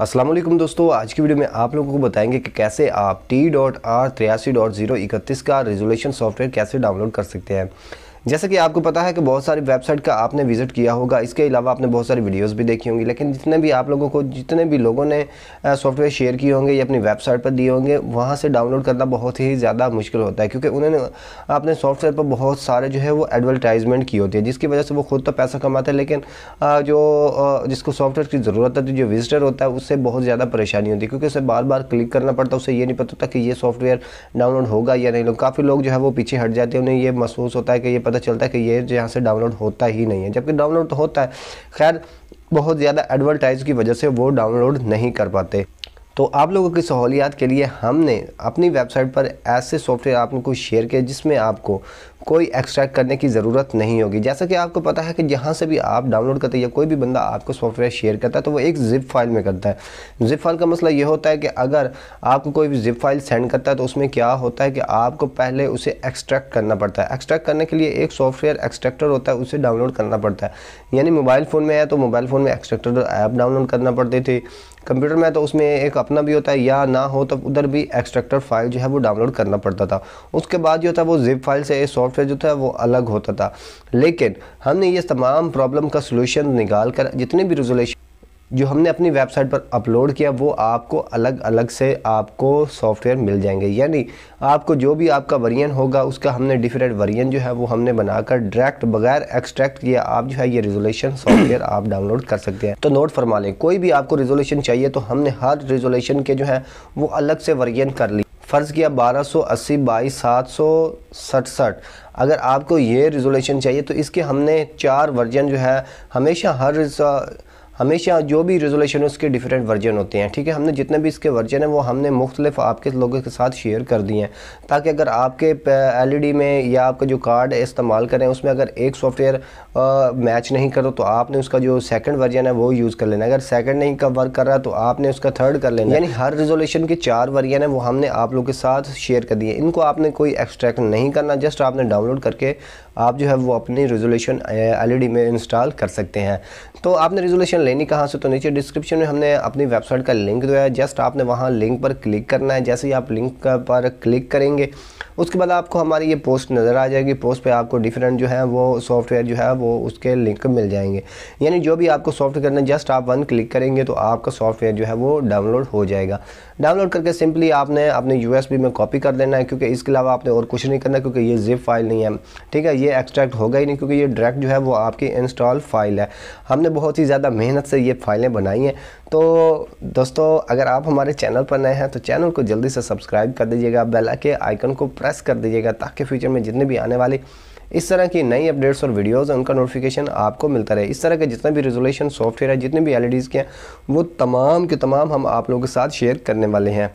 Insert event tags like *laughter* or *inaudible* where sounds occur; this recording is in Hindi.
अस्सलाम वालेकुम दोस्तों आज की वीडियो में आप लोगों को बताएंगे कि कैसे आप टी डॉट आर तिरासी डॉट जीरो इकतीस का रेजोल्यूशन सॉफ्टवेयर कैसे डाउनलोड कर सकते हैं जैसा कि आपको पता है कि बहुत सारी वेबसाइट का आपने विज़िट किया होगा इसके अलावा आपने बहुत सारी वीडियोस भी देखी होंगी लेकिन जितने भी आप लोगों को जितने भी लोगों ने सॉफ्टवेयर शेयर किए होंगे या अपनी वेबसाइट पर दिए होंगे वहाँ से डाउनलोड करना बहुत ही ज़्यादा मुश्किल होता है क्योंकि उन्होंने अपने सॉफ्टवेयर पर बहुत सारे जो है वो एडवर्टाइजमेंट की होती है जिसकी वजह से वो खुद तो पैसा कमाते हैं लेकिन जो जिसको सॉफ्टवेयर की ज़रूरत है जो विजिटर होता है उससे बहुत ज़्यादा परेशानी होती है क्योंकि उसे बार बार क्लिक करना पड़ता है उसे ये नहीं पता होता कि ये सॉफ्टवेयर डाउनलोड होगा या नहीं काफ़ी लोग जो है वो पीछे हट जाते हैं उन्हें ये महसूस होता है कि ये पता चलता है कि ये यहाँ से डाउनलोड होता ही नहीं है जबकि डाउनलोड तो होता है खैर बहुत ज़्यादा एडवर्टाइज़ की वजह से वो डाउनलोड नहीं कर पाते तो आप लोगों की सहूलियात के लिए हमने अपनी वेबसाइट पर ऐसे सॉफ्टवेयर आप लोग को शेयर किए जिसमें आपको कोई एक्सट्रैक्ट करने की ज़रूरत नहीं होगी जैसा कि आपको पता है कि जहाँ से भी आप डाउनलोड करते हैं या कोई भी बंदा आपको सॉफ्टवेयर शेयर करता है तो वो एक जिप फाइल में करता है जिप फाइल का मसला ये होता है कि अगर आपको कोई भी जिप फाइल सेंड करता है तो उसमें क्या होता है कि आपको पहले उसे एक्सट्रैक्ट करना पड़ता है एक्सट्रैक्ट करने के लिए एक सॉफ्टवेयर एक्सट्रैक्टर होता है उसे डाउनलोड करना पड़ता है यानी मोबाइल फ़ोन में है तो मोबाइल फ़ोन में एक्सट्रैक्टर ऐप डाउनलोड करना पड़ती थी कंप्यूटर में तो उसमें एक अपना भी होता है या ना हो तो उधर भी एक्सट्रैक्टर फाइल जो है वो डाउनलोड करना पड़ता था उसके बाद जो था वो जिप फाइल से सॉफ्टवेयर जो था वो अलग होता था लेकिन हमने ये तमाम प्रॉब्लम का सोल्यूशन निकाल कर जितने भी रेजोलेशन जो हमने अपनी वेबसाइट पर अपलोड किया वो आपको अलग अलग से आपको सॉफ्टवेयर मिल जाएंगे यानी आपको जो भी आपका वरियन होगा उसका हमने डिफरेंट वरियन जो है वो हमने बनाकर डायरेक्ट बगैर एक्सट्रैक्ट किया आप जो है ये रेजोलेशन सॉफ्टवेयर *coughs* आप डाउनलोड कर सकते हैं तो नोट फरमा लें कोई भी आपको रिजोल्यूशन चाहिए तो हमने हर रिजोल्यूशन के जो है वो अलग से वरियन कर ली फ़र्ज़ किया 1280 बाई सात सौ सड़सठ अगर आपको ये रिजोल्यूशन चाहिए तो इसके हमने चार वर्जन जो है हमेशा हर हमेशा जो भी रेजोल्यूशन है उसके डिफरेंट वर्जन होते हैं ठीक है हमने जितने भी इसके वर्जन हैं वो हमने मुख्तलिफ आपके लोगों के साथ शेयर कर दिए हैं ताकि अगर आपके एलईडी e में या आपका जो कार्ड इस्तेमाल करें उसमें अगर एक सॉफ्टवेयर मैच नहीं करो तो आपने उसका जो सेकंड वर्जन है वो यूज़ कर लेना अगर सेकेंड नहीं का वर्क कर रहा है तो आपने उसका थर्ड कर लेना यानी हर रेजोल्यूशन के चार वर्जन है वो हमने आप लोग के साथ शेयर कर दिए इनको आपने कोई एक्सट्रैक्ट नहीं करना जस्ट आपने डाउनलोड करके आप जो है वो अपनी रेजोल्यूशन डी e में इंस्टॉल कर सकते हैं तो आपने रेजोल्यूशन लेनी कहाँ से तो नीचे डिस्क्रिप्शन में हमने अपनी वेबसाइट का लिंक दिया है जस्ट आपने वहाँ लिंक पर क्लिक करना है जैसे ही आप लिंक पर क्लिक करेंगे उसके बाद आपको हमारी ये पोस्ट नज़र आ जाएगी पोस्ट पे आपको डिफरेंट जो है वो सॉफ्टवेयर जो है वो उसके लिंक मिल जाएंगे यानी जो भी आपको सॉफ्टवेयर करना जस्ट आप वन क्लिक करेंगे तो आपका सॉफ्टवेयर जो है वो डाउनलोड हो जाएगा डाउनलोड करके सिंपली आपने अपने यू में कॉपी कर लेना है क्योंकि इसके अलावा आपने और कुछ नहीं करना क्योंकि ये जिप फाइल नहीं है ठीक है ये एक्सट्रैक्ट होगा ही नहीं क्योंकि ये डायरेक्ट जो है वो आपकी इंस्टॉल फाइल है हमने बहुत ही ज़्यादा मेहनत से ये फाइलें बनाई हैं तो दोस्तों अगर आप हमारे चैनल पर नए हैं तो चैनल को जल्दी से सब्सक्राइब कर दीजिएगा बेल के आइकन को प्रेस कर दीजिएगा ताकि फ्यूचर में जितने भी आने वाले इस तरह की नई अपडेट्स और वीडियोस उनका नोटिफिकेशन आपको मिलता रहे इस तरह के जितने भी रेजोल्यूशन सॉफ्टवेयर है जितने भी एल के हैं वो तमाम के तमाम हम आप लोगों के साथ शेयर करने वाले हैं